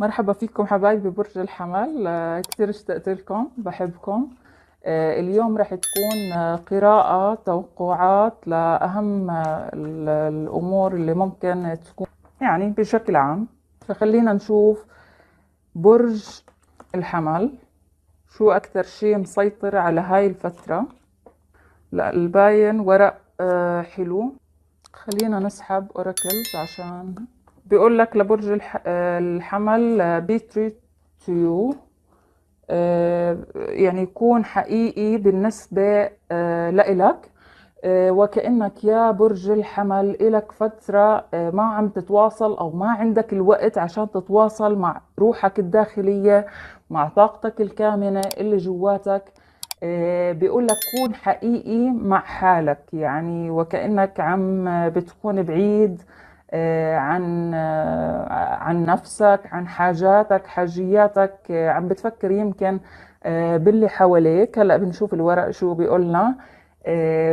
مرحبا فيكم حبايبي برج الحمل آه، كثير اشتقت لكم بحبكم آه، اليوم رح تكون آه، قراءة توقعات لأهم الأمور اللي ممكن تكون يعني بشكل عام فخلينا نشوف برج الحمل شو أكثر شيء مسيطر على هاي الفترة لا الباين ورق حلو خلينا نسحب أوراكلز عشان بيقول لك لبرج الح... آه، الحمل آه، بي تري تو يو آه، يعني يكون حقيقي بالنسبة لإلك وكأنك يا برج الحمل إلك فترة ما عم تتواصل أو ما عندك الوقت عشان تتواصل مع روحك الداخلية مع طاقتك الكامنة اللي جواتك بيقول لك كون حقيقي مع حالك يعني وكأنك عم بتكون بعيد آه، عن آه، عن نفسك عن حاجاتك حاجياتك آه، عم بتفكر يمكن باللي حواليك هلا بنشوف الورق شو بيقولنا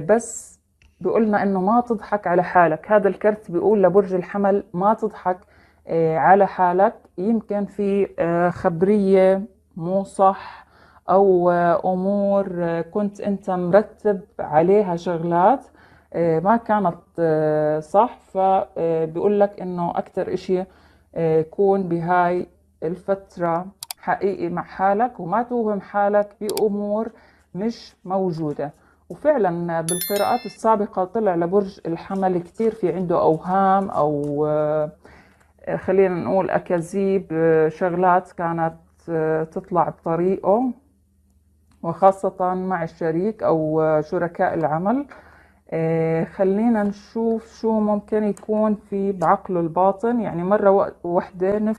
بس بيقولنا انه ما تضحك على حالك هذا الكرت بيقول لبرج الحمل ما تضحك على حالك يمكن في خبرية مو صح أو أمور كنت أنت مرتب عليها شغلات آه، ما كانت آه، صح فبيقول آه، لك انه اكثر اشي كون بهاي الفترة حقيقي مع حالك وما توهم حالك بأمور مش موجودة وفعلا بالقراءات السابقة طلع لبرج الحمل كثير في عنده أوهام أو خلينا نقول أكاذيب شغلات كانت تطلع بطريقه وخاصة مع الشريك أو شركاء العمل آه خلينا نشوف شو ممكن يكون في بعقله الباطن يعني مرة واحدة نف...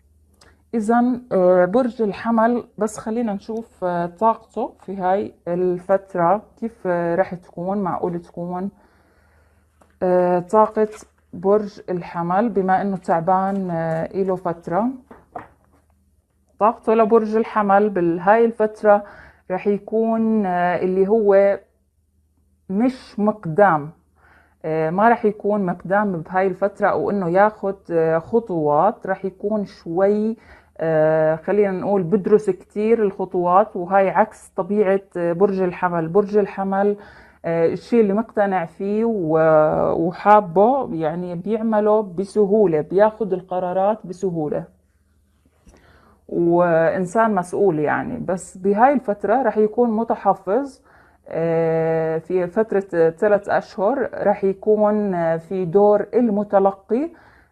إذا آه برج الحمل بس خلينا نشوف آه طاقته في هاي الفترة كيف آه، راح تكون معقول تكون آه، طاقة برج الحمل بما إنه تعبان آه، إله فترة طاقته لبرج الحمل بهاي الفترة راح يكون اللي هو مش مقدام آه، ما رح يكون مقدام بهاي الفترة أو إنه ياخد آه، خطوات رح يكون شوي آه، خلينا نقول بدرس كتير الخطوات وهاي عكس طبيعة برج الحمل برج الحمل الشيء اللي مقتنع فيه وحابه يعني بيعمله بسهولة بياخد القرارات بسهولة وإنسان مسؤول يعني بس بهاي الفترة رح يكون متحفظ آه، في فترة ثلاث أشهر راح يكون آه، في دور المتلقي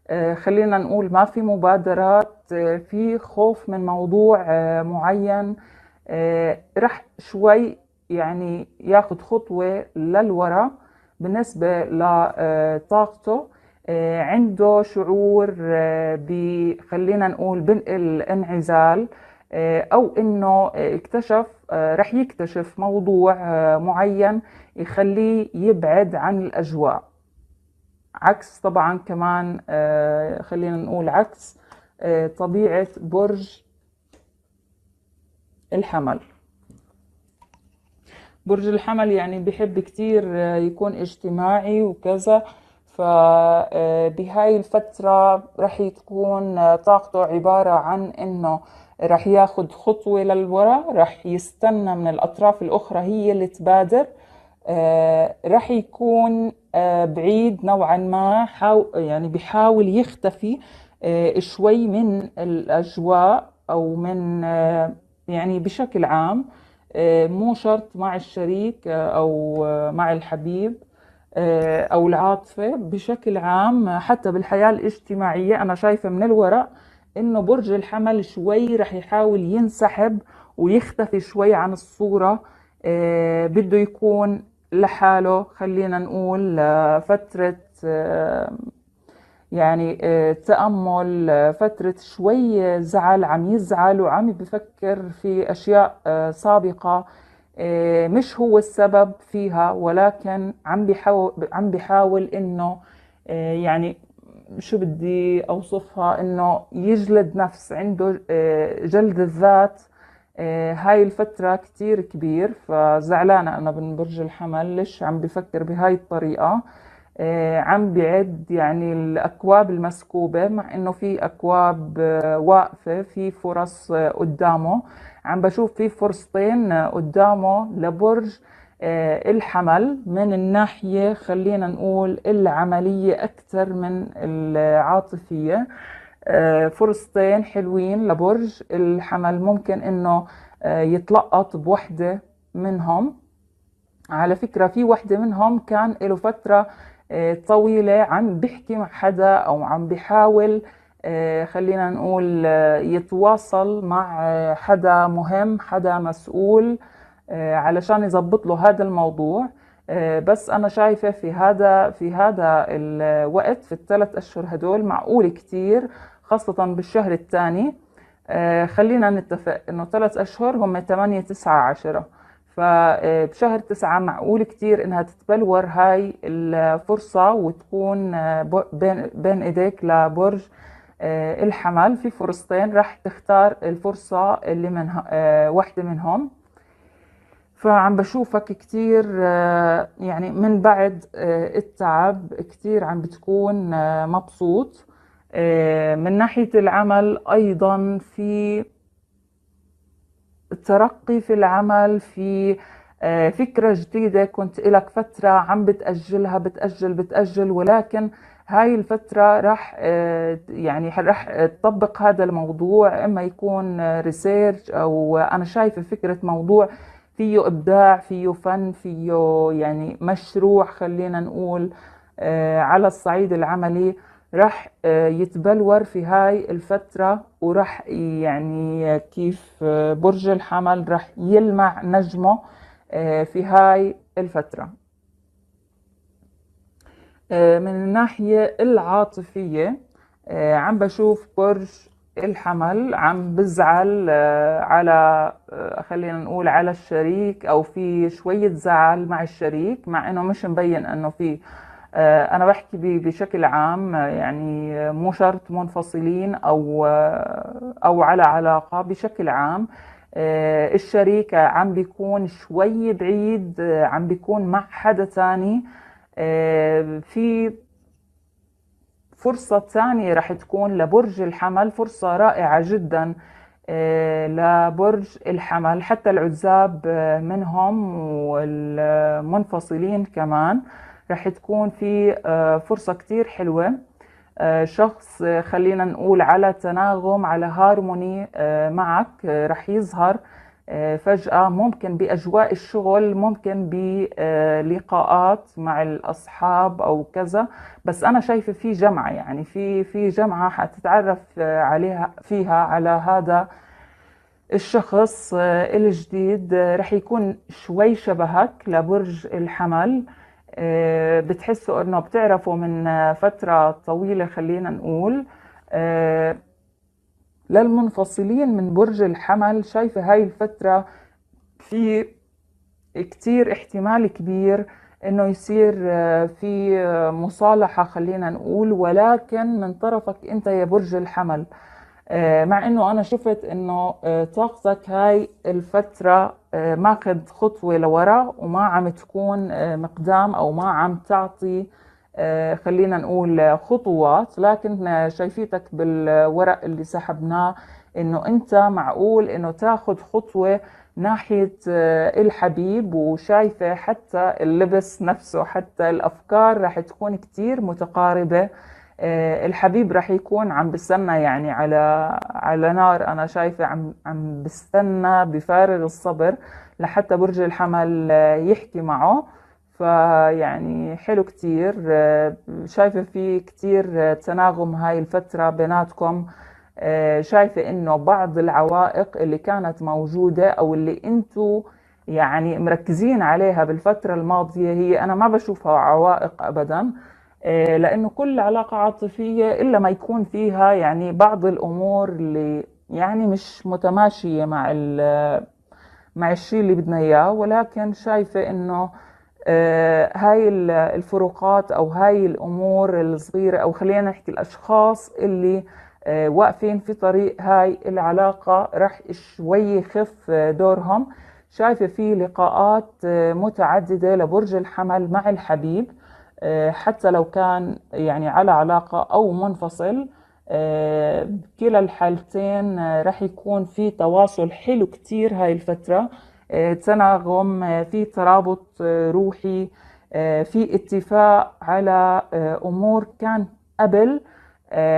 آه، خلينا نقول ما في مبادرات في خوف من موضوع معين راح شوي يعني ياخد خطوة للوراء بالنسبة لطاقته عنده شعور خلينا نقول بنقل انعزال آه، او انه آه، اكتشف آه، رح يكتشف موضوع معين يخليه يبعد عن الاجواء عكس طبعا كمان خلينا نقول عكس طبيعه برج الحمل برج الحمل يعني بحب كتير يكون اجتماعي وكذا فبهاي الفترة رح تكون طاقته عبارة عن انه راح ياخد خطوة للوراء راح يستنى من الأطراف الأخرى هي اللي تبادر آه، راح يكون آه، بعيد نوعا ما حاو يعني بحاول يختفي آه، شوي من الأجواء أو من يعني بشكل عام مو شرط مع الشريك أو مع الحبيب أو العاطفة بشكل عام حتى بالحياة الاجتماعية أنا شايفة من الوراء انه برج الحمل شوي رح يحاول ينسحب ويختفي شوي عن الصورة آه، بده يكون لحاله خلينا نقول فترة آه، يعني آه، تأمل فترة شوي زعل عم يزعل وعم بفكر في أشياء سابقة مش هو السبب فيها ولكن عم بيحاول عم بيحاول انه يعني شو بدي اوصفها انه يجلد نفس عنده آه، جلد الذات آه، هاي الفترة كتير كبير فزعلانة أنا من برج الحمل ليش عم بفكر بهاي الطريقة آه، عم بعد يعني الأكواب المسكوبة مع إنه في أكواب واقفة في فرص قدامه عم بشوف في فرصتين قدامه لبرج آه، الحمل من الناحية خلينا نقول العملية أكثر من العاطفية آه، فرصتين حلوين لبرج الحمل ممكن انه آه، يتلقط بوحدة منهم على فكرة في وحدة منهم كان له فترة طويلة عم بيحكي مع حدا أو عم بيحاول خلينا نقول يتواصل مع حدا مهم حدا مسؤول آه، علشان يظبط له هذا الموضوع آه، بس انا شايفه في هذا في هذا الوقت في الثلاث اشهر هدول معقول كتير خاصه بالشهر الثاني آه، خلينا نتفق انه ثلاث اشهر هم 8 9 10 فبشهر تسعة معقول كتير انها تتبلور هاي الفرصة وتكون بين, ايديك لبرج الحمل في فرصتين راح تختار الفرصة اللي من واحدة منهم فعم بشوفك كتير آه، يعني من بعد آه، التعب كتير عم بتكون آه، مبسوط من ناحية العمل أيضا في ترقي في العمل في فكرة جديدة كنت لك فترة عم بتأجلها بتأجل بتأجل ولكن هاي الفترة راح يعني راح تطبق هذا الموضوع إما يكون ريسيرش أو أنا شايفة فكرة موضوع فيه إبداع فيه فن فيه يعني مشروع خلينا نقول آه، على الصعيد العملي رح آه، يتبلور في هاي الفترة ورح يعني كيف آه، برج الحمل رح يلمع نجمه في هاي الفترة من الناحية العاطفية عم بشوف برج الحمل عم بزعل آه، على آه، خلينا نقول على الشريك او في شويه زعل مع الشريك مع انه مش مبين انه في آه، انا بحكي بشكل عام يعني مو شرط منفصلين او او على علاقه بشكل عام الشريك عم بيكون شوي بعيد عم بيكون مع حدا ثاني في فرصة ثانية رح تكون لبرج الحمل فرصة رائعة جدا آه، لبرج الحمل حتى العزاب آه، منهم والمنفصلين كمان رح تكون في آه، فرصة كتير حلوة شخص خلينا نقول على تناغم على هارموني معك رح يظهر آه، فجأة ممكن بأجواء الشغل ممكن بلقاءات مع الأصحاب أو كذا بس أنا شايفة في جمعة يعني في في جمعة حتتعرف عليها فيها على هذا الشخص آه، الجديد آه، رح يكون شوي شبهك لبرج الحمل بتحسوا انه بتعرفوا من فترة طويلة خلينا نقول للمنفصلين من برج الحمل شايفة هاي الفترة في كتير احتمال كبير انه يصير آه، في آه، مصالحة خلينا نقول ولكن من طرفك انت يا برج الحمل آه، مع انه انا شفت انه طاقتك هاي الفترة ماخذ خطوة لورا وما عم تكون مقدام او ما عم تعطي آه، خلينا نقول خطوات لكن شايفيتك بالورق اللي سحبناه انه انت معقول انه تاخذ خطوه ناحيه آه، الحبيب وشايفه حتى اللبس نفسه حتى الافكار رح تكون كتير متقاربه آه، الحبيب رح يكون عم بستنى يعني على على نار انا شايفه عم عم بستنى بفارغ الصبر لحتى برج الحمل يحكي معه فيعني حلو كتير آه، شايفة في كتير تناغم هاي الفترة بيناتكم آه، شايفة انه بعض العوائق اللي كانت موجودة او اللي انتو يعني مركزين عليها بالفترة الماضية هي انا ما بشوفها عوائق ابدا آه، لانه كل علاقة عاطفية الا ما يكون فيها يعني بعض الامور اللي يعني مش متماشية مع مع الشيء اللي بدنا اياه ولكن شايفة انه آه، هاي الفروقات او هاي الامور الصغيره او خلينا نحكي الاشخاص اللي آه، واقفين في طريق هاي العلاقه رح شوي يخف آه، دورهم شايفه في لقاءات متعدده لبرج الحمل مع الحبيب حتى لو كان يعني على علاقه او منفصل بكلا الحالتين رح يكون في تواصل حلو كتير هاي الفترة تناغم آه، في ترابط آه، روحي آه، في اتفاق على امور كان قبل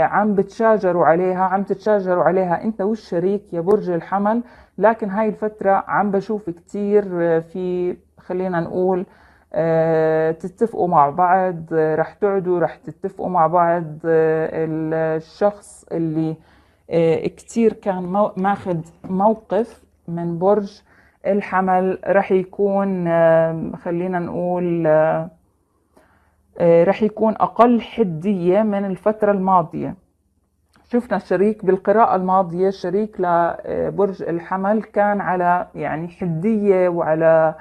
عم بتشاجروا عليها عم تتشاجروا عليها انت والشريك يا برج الحمل لكن هاي الفترة عم بشوف كتير في خلينا نقول تتفقوا مع بعض رح تقعدوا رح تتفقوا مع بعض الشخص اللي كتير كان ماخذ موقف من برج الحمل رح يكون خلينا نقول آه، رح يكون أقل حدية من الفترة الماضية شفنا الشريك بالقراءة الماضية الشريك لبرج آه، الحمل كان على يعني حدية وعلى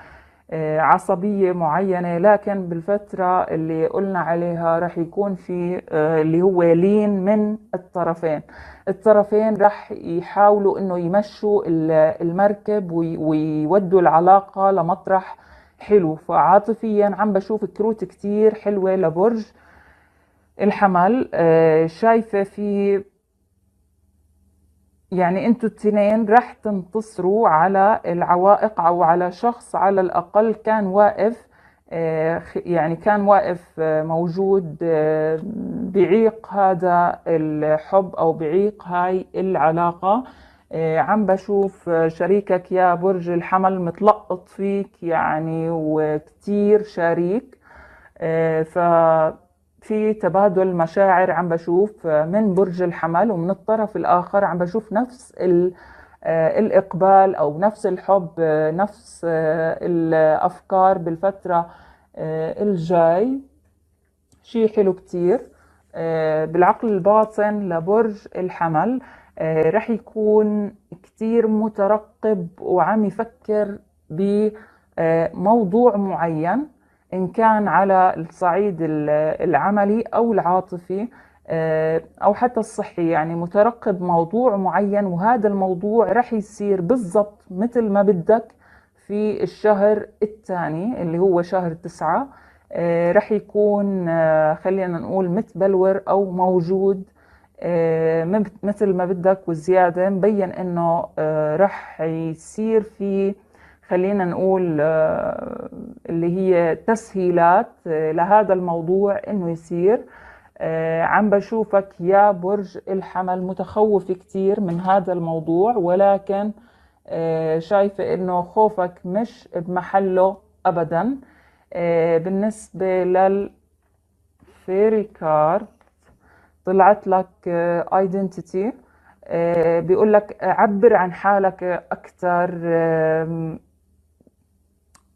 آه، عصبية معينة لكن بالفترة اللي قلنا عليها رح يكون في اللي هو لين من الطرفين الطرفين رح يحاولوا انه يمشوا المركب ويودوا العلاقة لمطرح حلو فعاطفيا عم بشوف كروت كتير حلوة لبرج الحمل آه، شايفة في يعني انتو التنين رح تنتصروا على العوائق او على شخص على الاقل كان واقف آه، يعني كان واقف آه، موجود آه، بعيق هذا الحب أو بعيق هاي العلاقة عم بشوف شريكك يا برج الحمل متلقط فيك يعني وكتير شريك ففي تبادل مشاعر عم بشوف من برج الحمل ومن الطرف الآخر عم بشوف نفس ال آه، الإقبال أو نفس الحب آه، نفس آه، الأفكار بالفترة الجاي شيء حلو كتير بالعقل الباطن لبرج الحمل رح يكون كتير مترقب وعم يفكر بموضوع معين إن كان على الصعيد العملي أو العاطفي آه، او حتى الصحي يعني مترقب موضوع معين وهذا الموضوع رح يصير بالضبط مثل ما بدك في الشهر الثاني اللي هو شهر تسعة آه، رح يكون آه، خلينا نقول متبلور او موجود مثل ما بدك وزيادة مبين انه رح يصير في خلينا نقول اللي هي تسهيلات لهذا الموضوع انه يصير آه، عم بشوفك يا برج الحمل متخوف كتير من هذا الموضوع ولكن آه، شايفة انه خوفك مش بمحله ابدا آه، بالنسبة للفيري كارد طلعت لك ايدنتيتي بيقول لك عبر عن حالك اكثر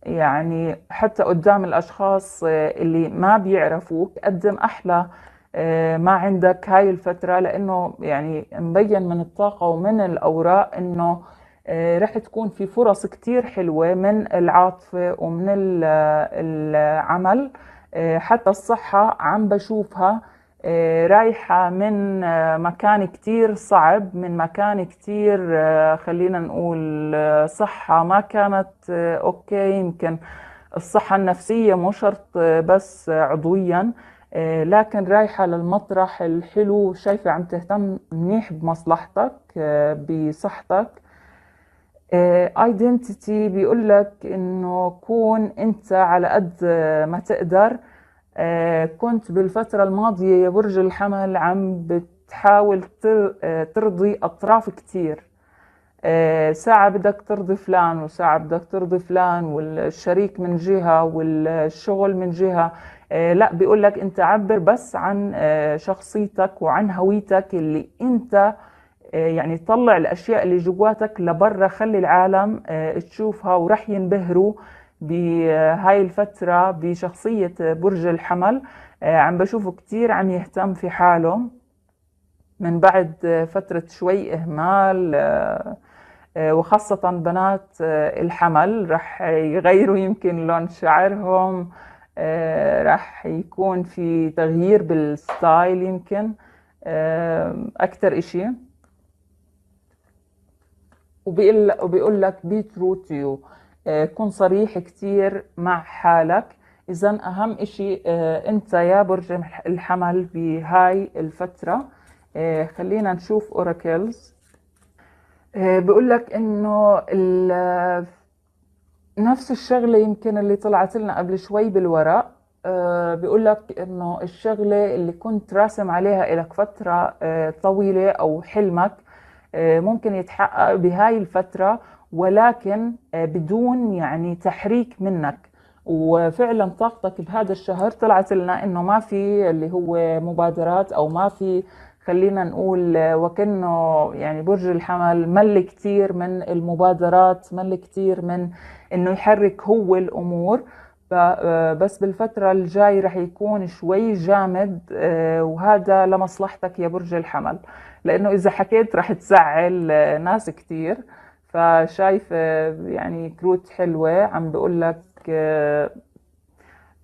يعني حتى قدام الاشخاص اللي ما بيعرفوك قدم احلى آه، ما عندك هاي الفترة لأنه يعني مبين من الطاقة ومن الأوراق إنه آه، رح تكون في فرص كتير حلوة من العاطفة ومن العمل آه، حتى الصحة عم بشوفها رايحة من مكان كتير صعب من مكان كتير خلينا نقول صحة ما كانت أوكي يمكن الصحة النفسية مو شرط بس عضوياً آه، لكن رايحة للمطرح الحلو شايفة عم تهتم منيح بمصلحتك آه، بصحتك ايدنتيتي آه، بيقول لك انه كون انت على قد ما تقدر كنت بالفترة الماضية يا برج الحمل عم بتحاول ترضي أطراف كتير ساعة بدك ترضي فلان وساعة بدك ترضي فلان والشريك من جهة والشغل من جهة آه، لا بيقول لك انت عبر بس عن آه، شخصيتك وعن هويتك اللي انت آه، يعني طلع الاشياء اللي جواتك لبرا خلي العالم تشوفها ورح ينبهروا بهاي الفترة بشخصية برج الحمل عم بشوفه كتير عم يهتم في حاله من بعد فترة شوي إهمال وخاصة بنات الحمل رح يغيروا يمكن لون شعرهم آه، راح يكون في تغيير بالستايل يمكن آه، اكثر شيء وبيقول لك بي ترو تو يو كن صريح كثير مع حالك اذا اهم شيء آه، انت يا برج الحمل بهاي الفتره خلينا نشوف اوراكلز بقول لك انه نفس الشغله يمكن اللي طلعت لنا قبل شوي بالورق أه بيقول لك انه الشغله اللي كنت راسم عليها لك فتره أه طويله او حلمك أه ممكن يتحقق بهاي الفتره ولكن آه، بدون يعني تحريك منك وفعلا طاقتك بهذا الشهر طلعت لنا انه ما في اللي هو مبادرات او ما في خلينا نقول وكأنه يعني برج الحمل مل كثير من المبادرات مل كثير من انه يحرك هو الامور آه، بس بالفترة الجاي رح يكون شوي جامد آه، وهذا لمصلحتك يا برج الحمل لأنه إذا حكيت رح تزعل آه، ناس كثير فشايف يعني كروت حلوة عم بقول لك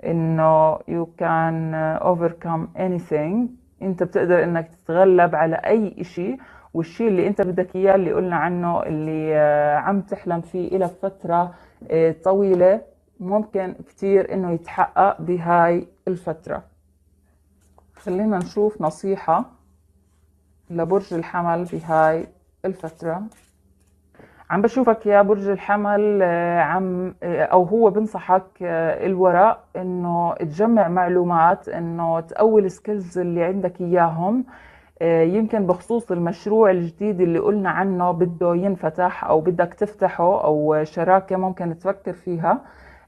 إنه you can overcome anything انت بتقدر انك تتغلب على اي شيء والشيء اللي انت بدك اياه اللي قلنا عنه اللي آه، عم تحلم فيه الى فترة آه، طويلة ممكن كتير انه يتحقق بهاي الفترة خلينا نشوف نصيحة لبرج الحمل بهاي الفترة عم بشوفك يا برج الحمل آه، عم آه، او هو بنصحك آه، الوراء انه تجمع معلومات انه تقوي السكيلز اللي عندك اياهم يمكن بخصوص المشروع الجديد اللي قلنا عنه بده ينفتح او بدك تفتحه او شراكه ممكن تفكر فيها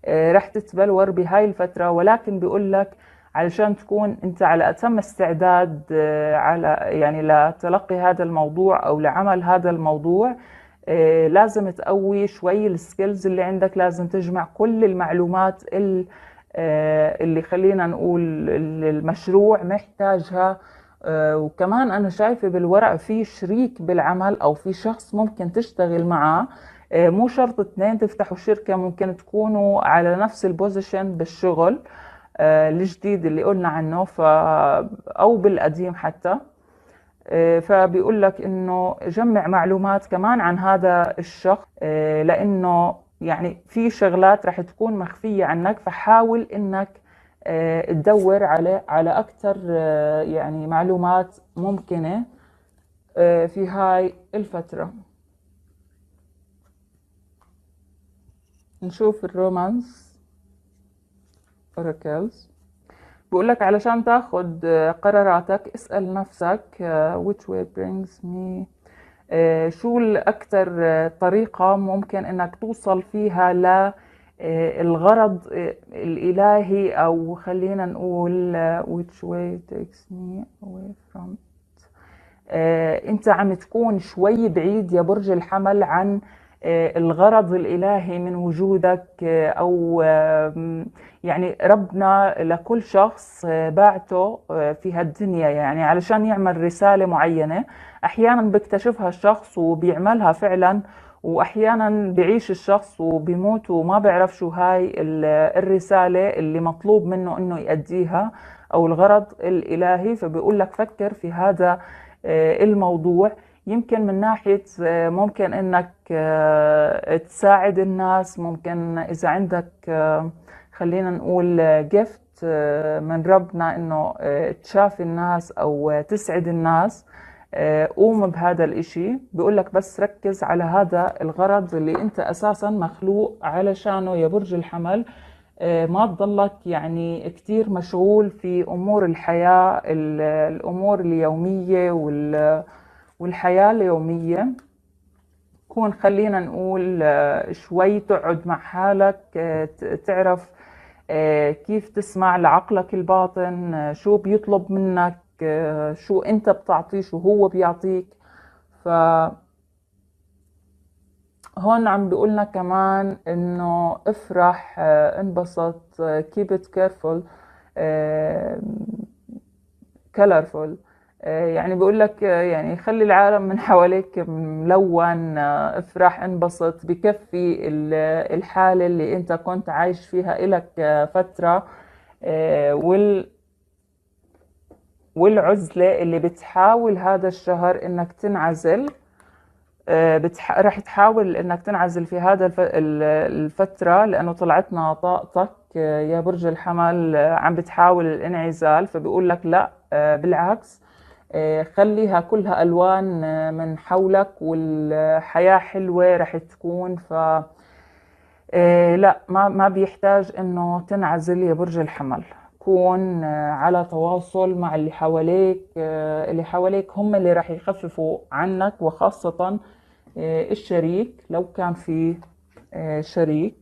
رح تتبلور بهاي الفتره ولكن بقول لك علشان تكون انت على اتم استعداد على يعني لتلقي هذا الموضوع او لعمل هذا الموضوع آه، لازم تقوي شوي السكيلز اللي عندك لازم تجمع كل المعلومات آه، اللي خلينا نقول المشروع محتاجها آه، وكمان انا شايفه بالورق في شريك بالعمل او في شخص ممكن تشتغل معاه مو شرط اثنين تفتحوا شركه ممكن تكونوا على نفس البوزيشن بالشغل الجديد اللي قلنا عنه ف او بالقديم حتى آه، فبيقول لك انه جمع معلومات كمان عن هذا الشخص آه، لانه يعني في شغلات رح تكون مخفيه عنك فحاول انك آه، تدور على على اكثر يعني معلومات ممكنه في هاي الفتره نشوف الرومانس اوراكلز بقول لك علشان تاخد آه، قراراتك اسأل نفسك آه، which way brings me آه، شو الأكثر طريقة ممكن إنك توصل فيها ل الغرض الإلهي أو خلينا نقول which way takes me away from it. أنت عم تكون شوي بعيد يا برج الحمل عن آه، الغرض الإلهي من وجودك آه، أو يعني ربنا لكل شخص آه، بعته في هالدنيا يعني علشان يعمل رسالة معينة أحيانا بيكتشفها الشخص وبيعملها فعلا وأحيانا بعيش الشخص وبيموت وما بيعرف شو هاي الرسالة اللي مطلوب منه أنه يؤديها أو الغرض الإلهي فبيقول لك فكر في هذا الموضوع يمكن من ناحية آه، ممكن إنك آه، تساعد الناس ممكن إذا عندك آه، خلينا نقول جفت من ربنا إنه تشافي الناس أو تسعد الناس قوم بهذا الإشي لك بس ركز على هذا الغرض اللي أنت أساسا مخلوق علشانه يا برج الحمل ما تضلك يعني كتير مشغول في أمور الحياة الأمور اليومية وال والحياة اليومية كون خلينا نقول آه، شوي تقعد مع حالك آه، تعرف آه، كيف تسمع لعقلك الباطن شو بيطلب منك شو انت بتعطيه شو هو بيعطيك ف هون عم بيقولنا كمان انه افرح انبسط keep it careful colorful آه، يعني بيقول لك آه، يعني خلي العالم من حواليك ملون آه، افرح انبسط بكفي الحالة اللي انت كنت عايش فيها إلك فترة وال والعزلة اللي بتحاول هذا الشهر انك تنعزل بتح... رح تحاول انك تنعزل في هذا الفترة لانه طلعتنا طاقتك يا برج الحمل عم بتحاول الانعزال فبيقول لك لا بالعكس آه، خليها كلها ألوان آه، من حولك والحياة حلوة رح تكون ف آه، لا ما ما بيحتاج انه تنعزل يا برج الحمل كون على تواصل مع اللي حواليك اللي حواليك هم اللي رح يخففوا عنك وخاصة الشريك لو كان في شريك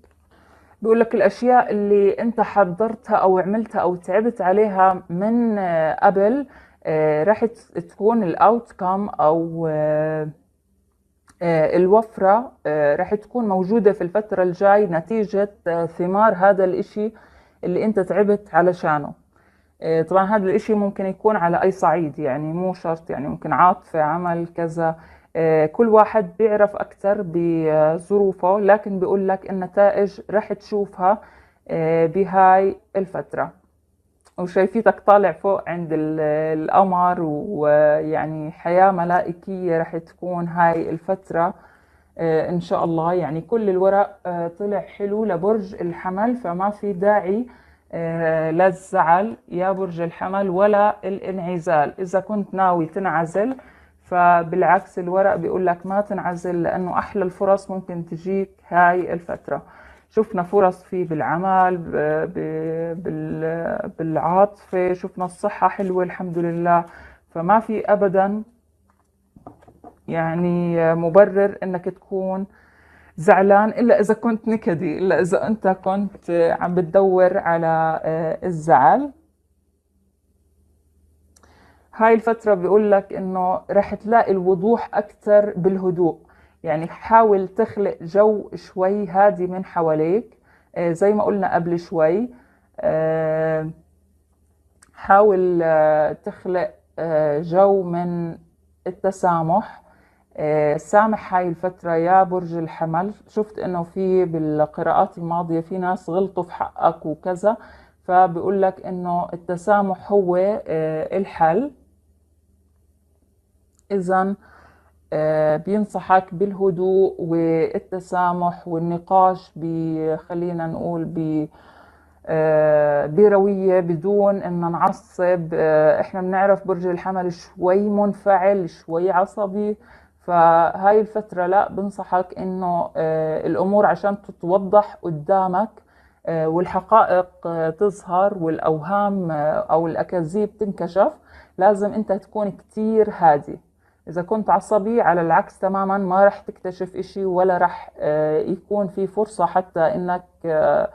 بيقول لك الأشياء اللي أنت حضرتها أو عملتها أو تعبت عليها من قبل آه، راح تكون الاوتكم او آه، آه، الوفرة راح تكون موجودة في الفترة الجاي نتيجة ثمار هذا الإشي اللي أنت تعبت علشانه طبعا هذا الإشي ممكن يكون على أي صعيد يعني مو شرط يعني ممكن عاطفة عمل كذا كل واحد بيعرف أكثر بظروفه لكن بيقول لك النتائج راح تشوفها بهاي الفترة وشايفيتك طالع فوق عند القمر ويعني حياة ملائكية رح تكون هاي الفترة آه، إن شاء الله يعني كل الورق آه، طلع حلو لبرج الحمل فما في داعي آه، للزعل يا برج الحمل ولا الانعزال إذا كنت ناوي تنعزل فبالعكس الورق بيقول لك ما تنعزل لأنه أحلى الفرص ممكن تجيك هاي الفترة شفنا فرص فيه بالعمل بالعاطفة شفنا الصحة حلوة الحمد لله فما في أبدا يعني مبرر أنك تكون زعلان إلا إذا كنت نكدي إلا إذا أنت كنت عم بتدور على آه، الزعل هاي الفترة بيقول لك إنه رح تلاقي الوضوح أكثر بالهدوء يعني حاول تخلق جو شوي هادي من حواليك آه، زي ما قلنا قبل شوي آه، حاول آه، تخلق جو من التسامح سامح هاي الفترة يا برج الحمل شفت انه في بالقراءات الماضية في ناس غلطوا في حقك وكذا فبقول لك انه التسامح هو الحل اذا آه، بينصحك بالهدوء والتسامح والنقاش خلينا نقول ب آه، بروية بدون ان نعصب آه، احنا بنعرف برج الحمل شوي منفعل شوي عصبي فهاي الفترة لا بنصحك انه الامور عشان تتوضح قدامك والحقائق تظهر والاوهام او الاكاذيب تنكشف لازم انت تكون كتير هادي اذا كنت عصبي على العكس تماما ما رح تكتشف اشي ولا رح آه، يكون في فرصة حتى انك آه،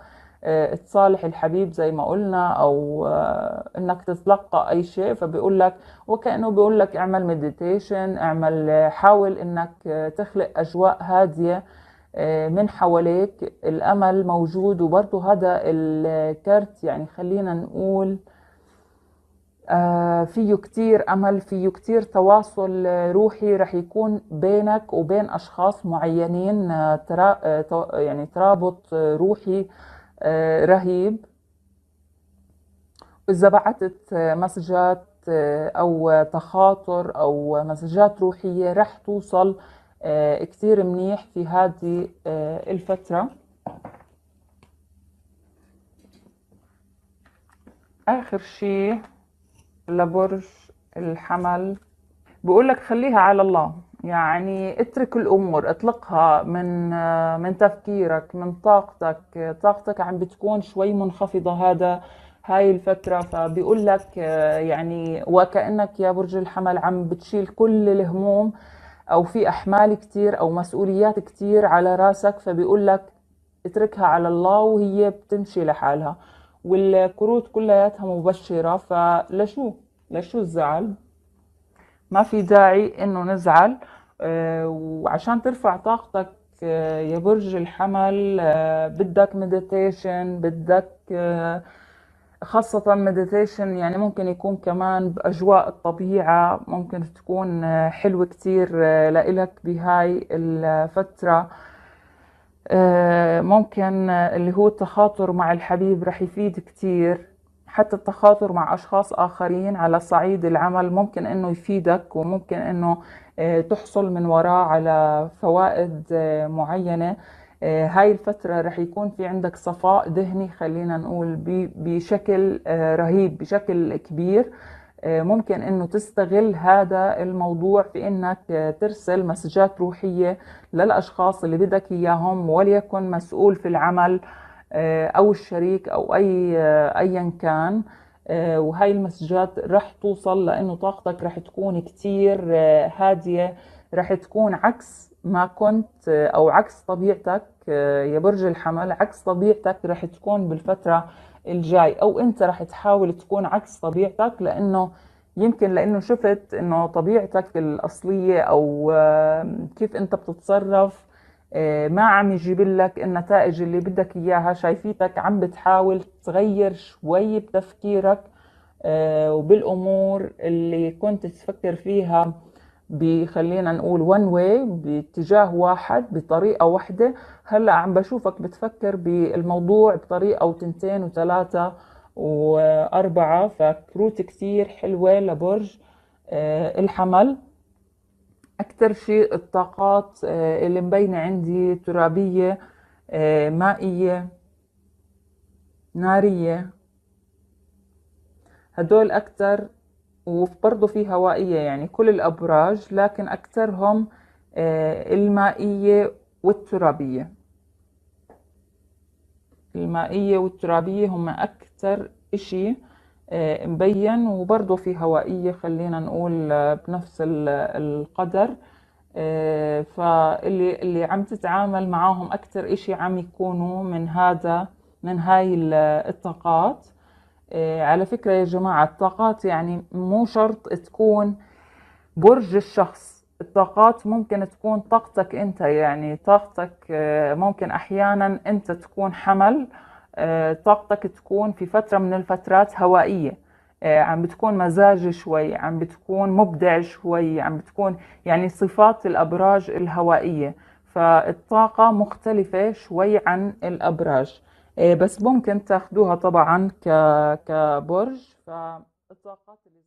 آه، تصالح الحبيب زي ما قلنا او انك تتلقى اي شيء فبيقول لك وكانه بيقول لك اعمل مديتيشن اعمل حاول انك تخلق اجواء هاديه من حواليك الامل موجود وبرضه هذا الكرت يعني خلينا نقول آه، فيه كتير أمل فيه كتير تواصل روحي رح يكون بينك وبين أشخاص معينين آه، آه، يعني ترابط روحي رهيب إذا بعتت مسجات أو تخاطر أو مسجات روحية رح توصل كتير منيح في هذه الفترة آخر شيء لبرج الحمل بقول لك خليها على الله يعني اترك الامور اطلقها من من تفكيرك من طاقتك طاقتك عم بتكون شوي منخفضه هذا هاي الفتره فبيقول لك يعني وكانك يا برج الحمل عم بتشيل كل الهموم او في احمال كتير او مسؤوليات كتير على راسك فبيقول لك اتركها على الله وهي بتمشي لحالها والكروت كلياتها مبشرة فلشو لشو الزعل ما في داعي انه نزعل آه، وعشان ترفع طاقتك آه، يا برج الحمل آه، بدك مديتيشن بدك خاصة مديتيشن يعني ممكن يكون كمان بأجواء الطبيعة ممكن تكون حلوة كتير لإلك بهاي الفترة آه، ممكن اللي هو التخاطر مع الحبيب رح يفيد كتير حتى التخاطر مع أشخاص آخرين على صعيد العمل ممكن أنه يفيدك وممكن أنه آه، تحصل من وراه على فوائد آه، معينة هاي الفترة رح يكون في عندك صفاء ذهني خلينا نقول بشكل رهيب بشكل كبير آه، ممكن انه تستغل هذا الموضوع في انك آه، ترسل مسجات روحيه للاشخاص اللي بدك اياهم وليكن مسؤول في العمل آه، او الشريك او اي ايا كان وهي المسجات رح توصل لانه طاقتك رح تكون كتير هاديه رح تكون عكس ما كنت او عكس طبيعتك يا برج الحمل عكس طبيعتك رح تكون بالفتره الجاي او انت رح تحاول تكون عكس طبيعتك لانه يمكن لانه شفت انه طبيعتك الاصليه او كيف انت بتتصرف آه، ما عم يجيب لك النتائج اللي بدك اياها شايفيتك عم بتحاول تغير شوي بتفكيرك آه، وبالامور اللي كنت تفكر فيها بخلينا نقول وان واي باتجاه واحد بطريقه واحده هلا عم بشوفك بتفكر بالموضوع بطريقه وتنتين وثلاثه واربعه فكروت كثير حلوه لبرج آه، الحمل اكثر شيء الطاقات آه، اللي مبينه عندي ترابيه آه، مائيه ناريه هدول اكثر وبرضه في هوائية يعني كل الأبراج لكن أكثرهم آه، المائية والترابية المائية والترابية هم أكثر إشي آه، مبين وبرضه في هوائية خلينا نقول آه، بنفس القدر فاللي اللي عم تتعامل معاهم أكثر إشي عم يكونوا من هذا من هاي الطاقات آه، على فكرة يا جماعة الطاقات يعني مو شرط تكون برج الشخص الطاقات ممكن تكون طاقتك انت يعني طاقتك آه، ممكن احيانا انت تكون حمل آه، طاقتك تكون في فترة من الفترات هوائية عم بتكون مزاجي شوي عم بتكون مبدع شوي عم بتكون يعني صفات الأبراج الهوائية فالطاقة مختلفة شوي عن الأبراج آه، بس ممكن تاخدوها طبعا كبرج فالطاقات اللي